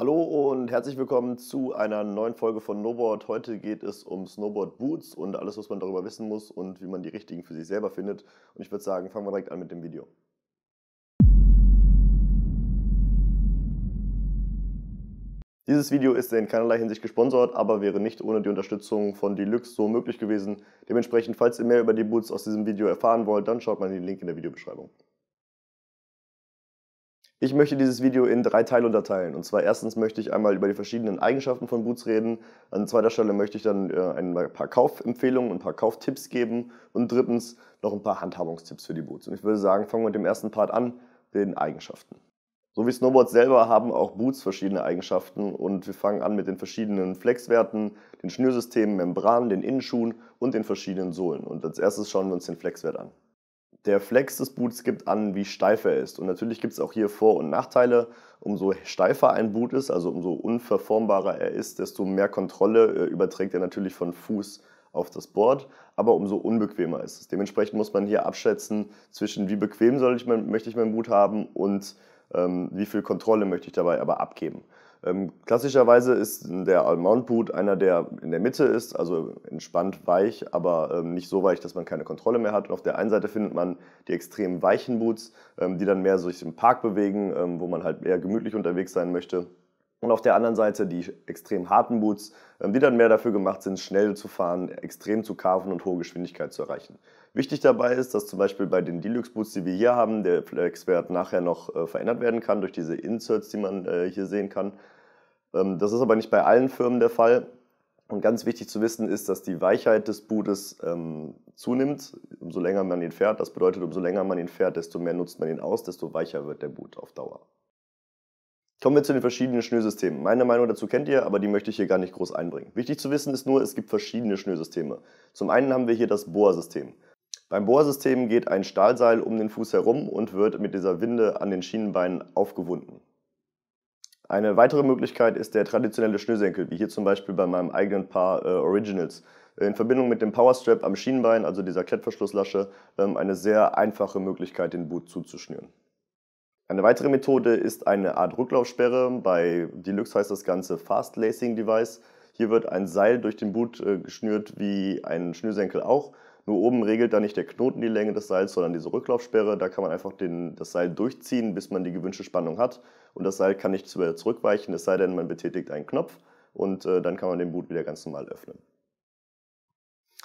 Hallo und herzlich willkommen zu einer neuen Folge von Snowboard. Heute geht es um Snowboard Boots und alles, was man darüber wissen muss und wie man die richtigen für sich selber findet. Und ich würde sagen, fangen wir direkt an mit dem Video. Dieses Video ist in keinerlei Hinsicht gesponsert, aber wäre nicht ohne die Unterstützung von Deluxe so möglich gewesen. Dementsprechend, falls ihr mehr über die Boots aus diesem Video erfahren wollt, dann schaut mal in den Link in der Videobeschreibung. Ich möchte dieses Video in drei Teile unterteilen. Und zwar erstens möchte ich einmal über die verschiedenen Eigenschaften von Boots reden. An zweiter Stelle möchte ich dann äh, ein paar Kaufempfehlungen und ein paar Kauftipps geben. Und drittens noch ein paar Handhabungstipps für die Boots. Und ich würde sagen, fangen wir mit dem ersten Part an, den Eigenschaften. So wie Snowboards selber haben auch Boots verschiedene Eigenschaften und wir fangen an mit den verschiedenen Flexwerten, den Schnürsystemen, Membranen, den Innenschuhen und den verschiedenen Sohlen. Und als erstes schauen wir uns den Flexwert an der Flex des Boots gibt an, wie steif er ist. Und natürlich gibt es auch hier Vor- und Nachteile. Umso steifer ein Boot ist, also umso unverformbarer er ist, desto mehr Kontrolle äh, überträgt er natürlich von Fuß auf das Board, aber umso unbequemer ist es. Dementsprechend muss man hier abschätzen zwischen wie bequem soll ich mein, möchte ich mein Boot haben und ähm, wie viel Kontrolle möchte ich dabei aber abgeben. Ähm, klassischerweise ist der Almond Boot einer, der in der Mitte ist, also entspannt weich, aber ähm, nicht so weich, dass man keine Kontrolle mehr hat. Und auf der einen Seite findet man die extrem weichen Boots, ähm, die dann mehr so sich im Park bewegen, wo man halt eher gemütlich unterwegs sein möchte. Und auf der anderen Seite die extrem harten Boots, ähm, die dann mehr dafür gemacht sind, schnell zu fahren, extrem zu carven und hohe Geschwindigkeit zu erreichen. Wichtig dabei ist, dass zum Beispiel bei den Deluxe Boots, die wir hier haben, der Flexwert nachher noch äh, verändert werden kann durch diese Inserts, die man äh, hier sehen kann. Ähm, das ist aber nicht bei allen Firmen der Fall. Und ganz wichtig zu wissen ist, dass die Weichheit des Bootes ähm, zunimmt, umso länger man ihn fährt. Das bedeutet, umso länger man ihn fährt, desto mehr nutzt man ihn aus, desto weicher wird der Boot auf Dauer. Kommen wir zu den verschiedenen Schnürsystemen. Meine Meinung dazu kennt ihr, aber die möchte ich hier gar nicht groß einbringen. Wichtig zu wissen ist nur, es gibt verschiedene Schnürsysteme. Zum einen haben wir hier das Bohrsystem. Beim Bohrsystem geht ein Stahlseil um den Fuß herum und wird mit dieser Winde an den Schienenbeinen aufgewunden. Eine weitere Möglichkeit ist der traditionelle Schnürsenkel, wie hier zum Beispiel bei meinem eigenen Paar äh, Originals. In Verbindung mit dem Powerstrap am Schienenbein, also dieser Klettverschlusslasche, ähm, eine sehr einfache Möglichkeit, den Boot zuzuschnüren. Eine weitere Methode ist eine Art Rücklaufsperre. Bei Deluxe heißt das Ganze Fast Lacing Device. Hier wird ein Seil durch den Boot äh, geschnürt, wie ein Schnürsenkel auch. Nur oben regelt da nicht der Knoten die Länge des Seils, sondern diese Rücklaufsperre. Da kann man einfach den, das Seil durchziehen, bis man die gewünschte Spannung hat. Und das Seil kann nicht äh, zurückweichen, es sei denn, man betätigt einen Knopf und äh, dann kann man den Boot wieder ganz normal öffnen.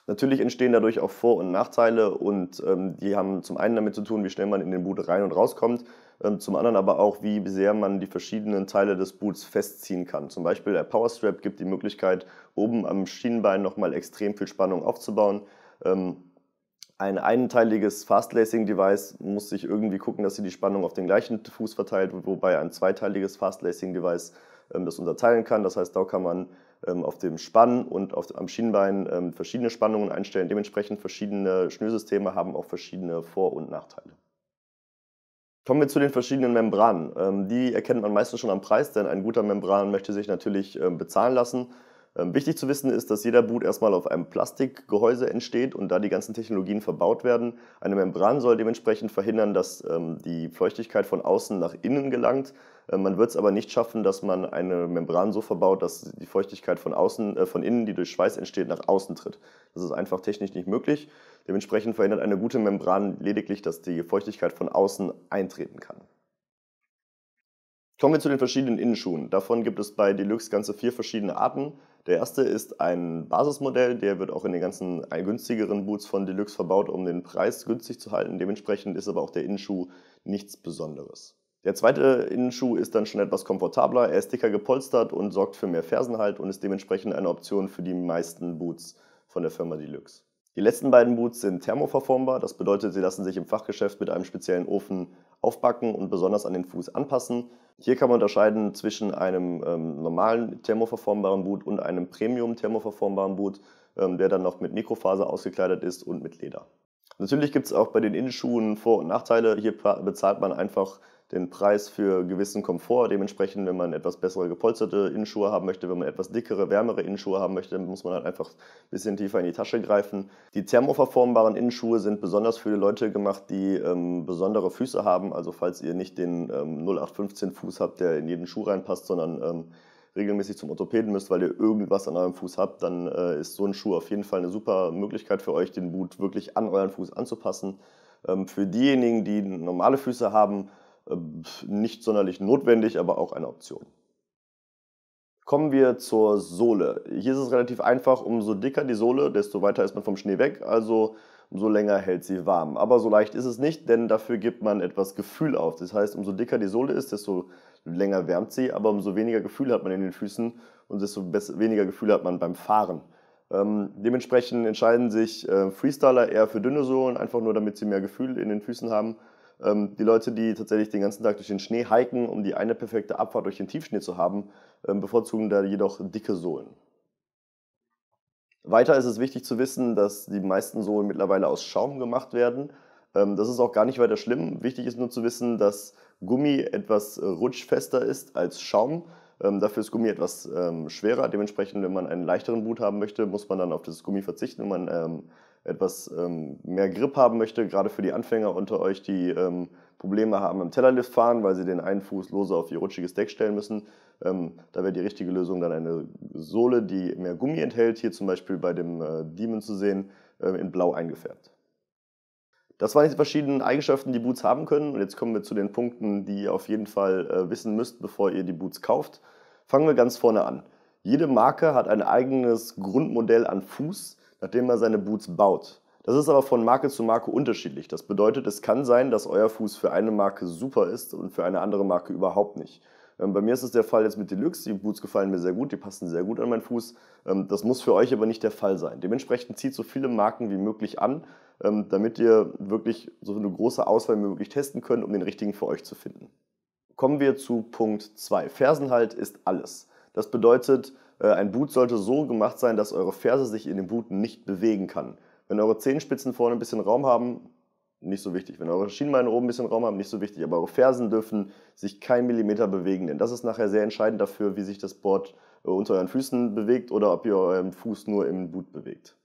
Natürlich entstehen dadurch auch Vor- und Nachteile und ähm, die haben zum einen damit zu tun, wie schnell man in den Boot rein und rauskommt ähm, zum anderen aber auch, wie sehr man die verschiedenen Teile des Boots festziehen kann. Zum Beispiel der Powerstrap gibt die Möglichkeit, oben am Schienenbein nochmal extrem viel Spannung aufzubauen. Ähm, ein einteiliges fastlacing device muss sich irgendwie gucken, dass sie die Spannung auf den gleichen Fuß verteilt, wobei ein zweiteiliges fastlacing lacing device ähm, das unterteilen kann. Das heißt, da kann man auf dem Spann und auf, am Schienbein verschiedene Spannungen einstellen. Dementsprechend verschiedene Schnürsysteme haben auch verschiedene Vor- und Nachteile. Kommen wir zu den verschiedenen Membranen. Ähm, die erkennt man meistens schon am Preis, denn ein guter Membran möchte sich natürlich ähm, bezahlen lassen. Ähm, wichtig zu wissen ist, dass jeder Boot erstmal auf einem Plastikgehäuse entsteht und da die ganzen Technologien verbaut werden. Eine Membran soll dementsprechend verhindern, dass ähm, die Feuchtigkeit von außen nach innen gelangt. Ähm, man wird es aber nicht schaffen, dass man eine Membran so verbaut, dass die Feuchtigkeit von außen, äh, von innen, die durch Schweiß entsteht, nach außen tritt. Das ist einfach technisch nicht möglich. Dementsprechend verhindert eine gute Membran lediglich, dass die Feuchtigkeit von außen eintreten kann. Kommen wir zu den verschiedenen Innenschuhen. Davon gibt es bei Deluxe ganze vier verschiedene Arten. Der erste ist ein Basismodell, der wird auch in den ganzen günstigeren Boots von Deluxe verbaut, um den Preis günstig zu halten. Dementsprechend ist aber auch der Innenschuh nichts Besonderes. Der zweite Innenschuh ist dann schon etwas komfortabler, er ist dicker gepolstert und sorgt für mehr Fersenhalt und ist dementsprechend eine Option für die meisten Boots von der Firma Deluxe. Die letzten beiden Boots sind thermoverformbar, das bedeutet, sie lassen sich im Fachgeschäft mit einem speziellen Ofen aufbacken und besonders an den Fuß anpassen. Hier kann man unterscheiden zwischen einem ähm, normalen thermoverformbaren Boot und einem Premium thermoverformbaren Boot, ähm, der dann noch mit Mikrofaser ausgekleidet ist und mit Leder. Natürlich gibt es auch bei den Innenschuhen Vor- und Nachteile. Hier bezahlt man einfach den Preis für gewissen Komfort. Dementsprechend, wenn man etwas bessere gepolsterte Innenschuhe haben möchte, wenn man etwas dickere, wärmere Innenschuhe haben möchte, muss man halt einfach ein bisschen tiefer in die Tasche greifen. Die thermoverformbaren Innenschuhe sind besonders für Leute gemacht, die ähm, besondere Füße haben. Also falls ihr nicht den ähm, 0815 Fuß habt, der in jeden Schuh reinpasst, sondern ähm, regelmäßig zum Orthopäden müsst, weil ihr irgendwas an eurem Fuß habt, dann äh, ist so ein Schuh auf jeden Fall eine super Möglichkeit für euch, den Boot wirklich an euren Fuß anzupassen. Ähm, für diejenigen, die normale Füße haben, ähm, nicht sonderlich notwendig, aber auch eine Option. Kommen wir zur Sohle. Hier ist es relativ einfach, umso dicker die Sohle, desto weiter ist man vom Schnee weg, also umso länger hält sie warm. Aber so leicht ist es nicht, denn dafür gibt man etwas Gefühl auf. Das heißt, umso dicker die Sohle ist, desto länger wärmt sie, aber umso weniger Gefühl hat man in den Füßen und desto weniger Gefühl hat man beim Fahren. Ähm, dementsprechend entscheiden sich äh, Freestyler eher für dünne Sohlen, einfach nur damit sie mehr Gefühl in den Füßen haben ähm, die Leute, die tatsächlich den ganzen Tag durch den Schnee hiken, um die eine perfekte Abfahrt durch den Tiefschnee zu haben, ähm, bevorzugen da jedoch dicke Sohlen. Weiter ist es wichtig zu wissen, dass die meisten Sohlen mittlerweile aus Schaum gemacht werden. Ähm, das ist auch gar nicht weiter schlimm. Wichtig ist nur zu wissen, dass Gummi etwas äh, rutschfester ist als Schaum. dafür ist Gummi etwas schwerer. Dementsprechend, wenn man einen leichteren Boot haben möchte, muss man dann auf das Gummi verzichten und man etwas ähm, mehr Grip haben möchte, gerade für die Anfänger unter euch, die ähm, Probleme haben im Tellerlift fahren, weil sie den einen Fuß lose auf ihr rutschiges Deck stellen müssen. Ähm, da wäre die richtige Lösung dann eine Sohle, die mehr Gummi enthält, hier zum Beispiel bei dem äh, Demon zu sehen, äh, in blau eingefärbt. Das waren die verschiedenen Eigenschaften, die Boots haben können. Und jetzt kommen wir zu den Punkten, die ihr auf jeden Fall äh, wissen müsst, bevor ihr die Boots kauft. Fangen wir ganz vorne an. Jede Marke hat ein eigenes Grundmodell an Fuß nachdem man seine Boots baut. Das ist aber von Marke zu Marke unterschiedlich. Das bedeutet, es kann sein, dass euer Fuß für eine Marke super ist und für eine andere Marke überhaupt nicht. Ähm, bei mir ist es der Fall jetzt mit Deluxe. Die Boots gefallen mir sehr gut, die passen sehr gut an meinen Fuß. Ähm, das muss für euch aber nicht der Fall sein. Dementsprechend zieht so viele Marken wie möglich an, ähm, damit ihr wirklich so eine große Auswahl wie möglich testen könnt, um den richtigen für euch zu finden. Kommen wir zu Punkt 2. Fersenhalt ist alles. Das bedeutet, äh, ein Boot sollte so gemacht sein, dass eure Ferse sich in dem Boot nicht bewegen kann. Wenn eure Zehenspitzen vorne ein bisschen Raum haben, nicht so wichtig. Wenn eure Schienbeine oben ein bisschen Raum haben, nicht so wichtig. Aber eure Fersen dürfen sich kein Millimeter bewegen, denn das ist nachher sehr entscheidend dafür, wie sich das Board äh, unter euren Füßen bewegt oder ob ihr euren Fuß nur im Boot bewegt.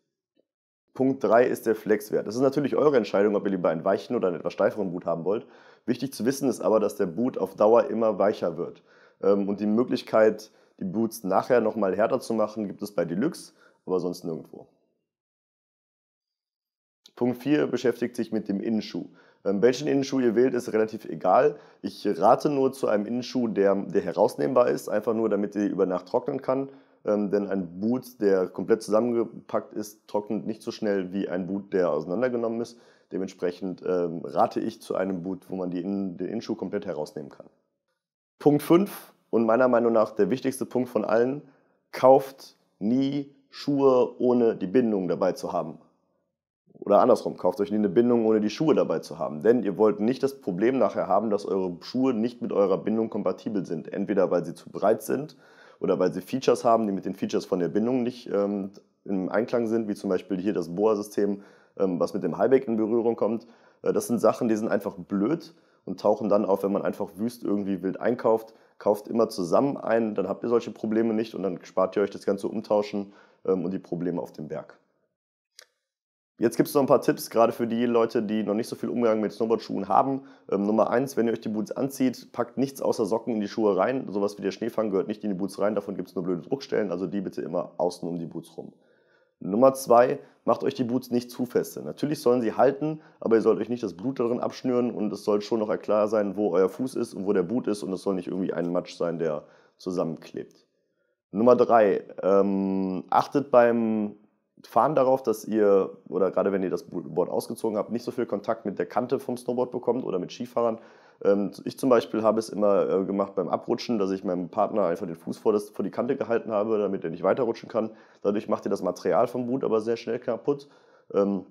Punkt 3 ist der Flexwert. Das ist natürlich eure Entscheidung, ob ihr lieber einen weichen oder einen etwas steiferen Boot haben wollt. Wichtig zu wissen ist aber, dass der Boot auf Dauer immer weicher wird ähm, und die Möglichkeit, die Boots nachher nochmal härter zu machen, gibt es bei Deluxe, aber sonst nirgendwo. Punkt 4 beschäftigt sich mit dem Innenschuh. Ähm, welchen Innenschuh ihr wählt, ist relativ egal. Ich rate nur zu einem Innenschuh, der, der herausnehmbar ist, einfach nur damit ihr über Nacht trocknen kann. Ähm, denn ein Boot, der komplett zusammengepackt ist, trocknet nicht so schnell wie ein Boot, der auseinandergenommen ist. Dementsprechend ähm, rate ich zu einem Boot, wo man die, den Innenschuh komplett herausnehmen kann. Punkt 5 und meiner Meinung nach der wichtigste Punkt von allen, kauft nie Schuhe, ohne die Bindung dabei zu haben. Oder andersrum, kauft euch nie eine Bindung, ohne die Schuhe dabei zu haben. Denn ihr wollt nicht das Problem nachher haben, dass eure Schuhe nicht mit eurer Bindung kompatibel sind. Entweder weil sie zu breit sind oder weil sie Features haben, die mit den Features von der Bindung nicht ähm, im Einklang sind, wie zum Beispiel hier das Boa-System, ähm, was mit dem Highback in Berührung kommt. Äh, das sind Sachen, die sind einfach blöd und tauchen dann auf, wenn man einfach wüst irgendwie wild einkauft kauft immer zusammen ein, dann habt ihr solche Probleme nicht und dann spart ihr euch das ganze Umtauschen ähm, und die Probleme auf dem Berg. Jetzt gibt es noch ein paar Tipps, gerade für die Leute, die noch nicht so viel Umgang mit Snowboardschuhen haben. Ähm, Nummer eins, wenn ihr euch die Boots anzieht, packt nichts außer Socken in die Schuhe rein. Sowas wie der Schneefang gehört nicht in die Boots rein, davon gibt es nur blöde Druckstellen, also die bitte immer außen um die Boots rum. Nummer zwei, macht euch die Boots nicht zu feste. Natürlich sollen sie halten, aber ihr sollt euch nicht das Blut darin abschnüren und es soll schon noch klar sein, wo euer Fuß ist und wo der Boot ist und es soll nicht irgendwie ein Matsch sein, der zusammenklebt. Nummer drei, ähm, achtet beim Fahren darauf, dass ihr, oder gerade wenn ihr das Board ausgezogen habt, nicht so viel Kontakt mit der Kante vom Snowboard bekommt oder mit Skifahrern, ähm, ich zum Beispiel habe es immer äh, gemacht beim Abrutschen, dass ich meinem Partner einfach den Fuß vor, das, vor die Kante gehalten habe, damit er nicht weiterrutschen kann. Dadurch macht ihr das Material vom Boot aber sehr schnell kaputt. Ähm,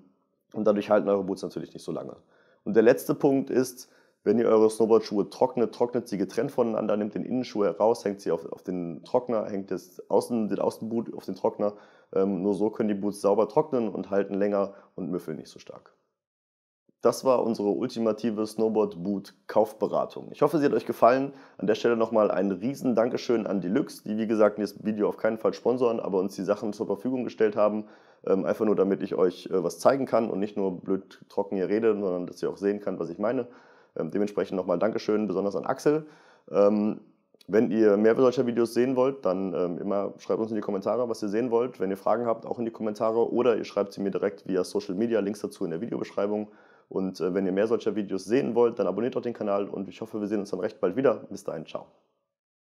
und dadurch halten eure Boots natürlich nicht so lange. Und der letzte Punkt ist, wenn ihr eure Snowboardschuhe trocknet, trocknet sie getrennt voneinander, nehmt den Innenschuh heraus, hängt sie auf, auf den Trockner, hängt das Außen, den Außenboot auf den Trockner. Ähm, nur so können die Boots sauber trocknen und halten länger und müffeln nicht so stark. Das war unsere ultimative Snowboard Boot Kaufberatung. Ich hoffe, sie hat euch gefallen. An der Stelle nochmal ein riesen Dankeschön an Deluxe, die wie gesagt das Video auf keinen Fall sponsoren, aber uns die Sachen zur Verfügung gestellt haben. Ähm, einfach nur, damit ich euch äh, was zeigen kann und nicht nur blöd trocken hier rede, sondern dass ihr auch sehen kann, was ich meine. Ähm, dementsprechend nochmal Dankeschön, besonders an Axel. Ähm, wenn ihr mehr solcher Videos sehen wollt, dann ähm, immer schreibt uns in die Kommentare, was ihr sehen wollt. Wenn ihr Fragen habt, auch in die Kommentare oder ihr schreibt sie mir direkt via Social Media. Links dazu in der Videobeschreibung. Und äh, wenn ihr mehr solcher Videos sehen wollt, dann abonniert doch den Kanal und ich hoffe, wir sehen uns dann recht bald wieder. Bis dahin, ciao.